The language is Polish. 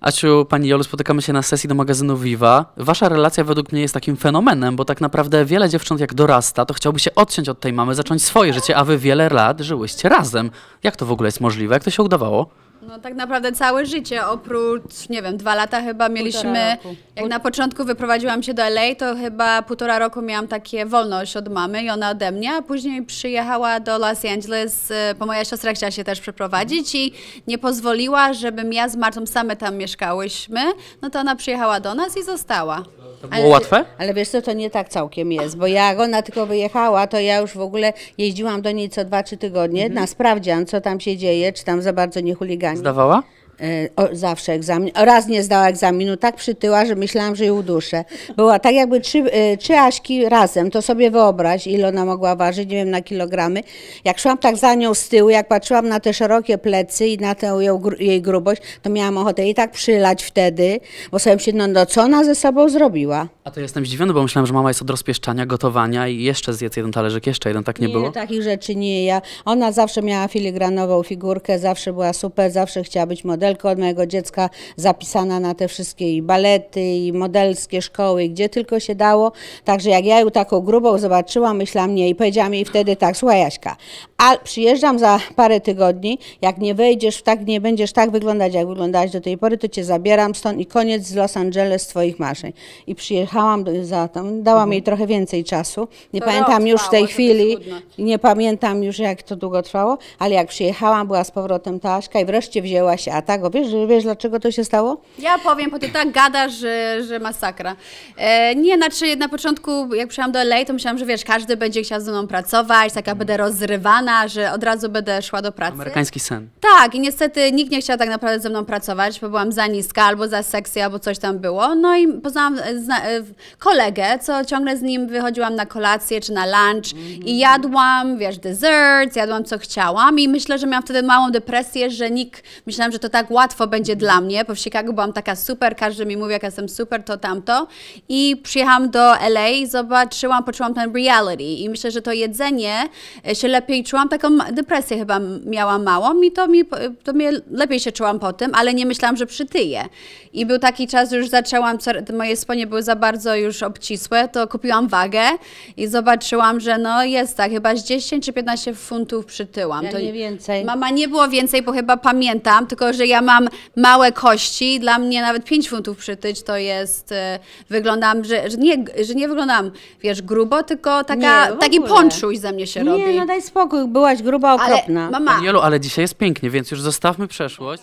Aciu, Pani Jolu, spotykamy się na sesji do magazynu Viva. Wasza relacja według mnie jest takim fenomenem, bo tak naprawdę wiele dziewcząt jak dorasta, to chciałby się odciąć od tej mamy, zacząć swoje życie, a Wy wiele lat żyłyście razem. Jak to w ogóle jest możliwe? Jak to się udawało? No tak naprawdę całe życie, oprócz, nie wiem, dwa lata chyba mieliśmy, jak na początku wyprowadziłam się do LA, to chyba półtora roku miałam takie wolność od mamy i ona ode mnie, a później przyjechała do Los Angeles, y, bo moja siostra chciała się też przeprowadzić i nie pozwoliła, żebym ja z Martą same tam mieszkałyśmy, no to ona przyjechała do nas i została to było ale, łatwe? Ale wiesz co, to nie tak całkiem jest, bo jak ona tylko wyjechała, to ja już w ogóle jeździłam do niej co dwa, trzy tygodnie mhm. na sprawdzian, co tam się dzieje, czy tam za bardzo nie chuligani. Zdawała? E, o, zawsze egzamin. Raz nie zdała egzaminu, tak przytyła, że myślałam, że ją uduszę. Była tak jakby trzy, e, trzy Aśki razem, to sobie wyobraź, ile ona mogła ważyć, nie wiem, na kilogramy. Jak szłam tak za nią z tyłu, jak patrzyłam na te szerokie plecy i na tę jej grubość, to miałam ochotę i tak przylać wtedy, bo sobie myślę, no, no co ona ze sobą zrobiła? A to jestem zdziwiony, bo myślałam, że mama jest od rozpieszczania, gotowania i jeszcze zjedz jeden talerzyk, jeszcze jeden, tak nie, nie było? Nie, takich rzeczy nie. Ja, ona zawsze miała filigranową figurkę, zawsze była super, zawsze chciała być modelką od mojego dziecka, zapisana na te wszystkie i balety, i modelskie szkoły, gdzie tylko się dało. Także jak ja ją taką grubą zobaczyłam, myślałam nie i powiedziałam jej wtedy tak, słuchaj Jaśka, a przyjeżdżam za parę tygodni, jak nie wejdziesz, tak nie będziesz tak wyglądać, jak wyglądałaś do tej pory, to cię zabieram stąd i koniec z Los Angeles twoich marzeń. I przyjechałam jechałam za tam, dałam mhm. jej trochę więcej czasu. Nie to pamiętam już w tej chwili, nie pamiętam już jak to długo trwało, ale jak przyjechałam, była z powrotem ta Aśka i wreszcie wzięła się Atago. Wiesz, wiesz dlaczego to się stało? Ja powiem, bo ty tak gadasz, że, że masakra. E, nie, znaczy na początku jak przyjechałam do LA, to myślałam, że wiesz, każdy będzie chciał ze mną pracować, taka mhm. będę rozrywana, że od razu będę szła do pracy. Amerykański sen. Tak i niestety nikt nie chciał tak naprawdę ze mną pracować, bo byłam za niska albo za seksy, albo coś tam było. No i poznałam kolegę, co ciągle z nim wychodziłam na kolację czy na lunch mm -hmm. i jadłam, wiesz, desserts, jadłam co chciałam i myślę, że miałam wtedy małą depresję, że nikt, myślałam, że to tak łatwo będzie mm -hmm. dla mnie, bo w Chicago byłam taka super, każdy mi mówi, jak jestem super, to tamto i przyjechałam do LA, zobaczyłam, poczułam ten reality i myślę, że to jedzenie e, się lepiej czułam, taką depresję chyba miałam małą i to mi, to mi lepiej się czułam po tym, ale nie myślałam, że przytyję. I był taki czas, że już zaczęłam, moje sponie były za bardzo bardzo już obcisłe, to kupiłam wagę i zobaczyłam, że no jest tak, chyba z 10 czy 15 funtów przytyłam. Ja to nie więcej. Mama nie było więcej, bo chyba pamiętam, tylko że ja mam małe kości, dla mnie nawet 5 funtów przytyć to jest, y, wyglądam, że, że, nie, że nie wyglądam, wiesz, grubo, tylko taka, nie, taki ponczuś ze mnie się nie, robi. Nie, no daj spokój, byłaś gruba, okropna. Ale, mama... Anielu, ale dzisiaj jest pięknie, więc już zostawmy przeszłość.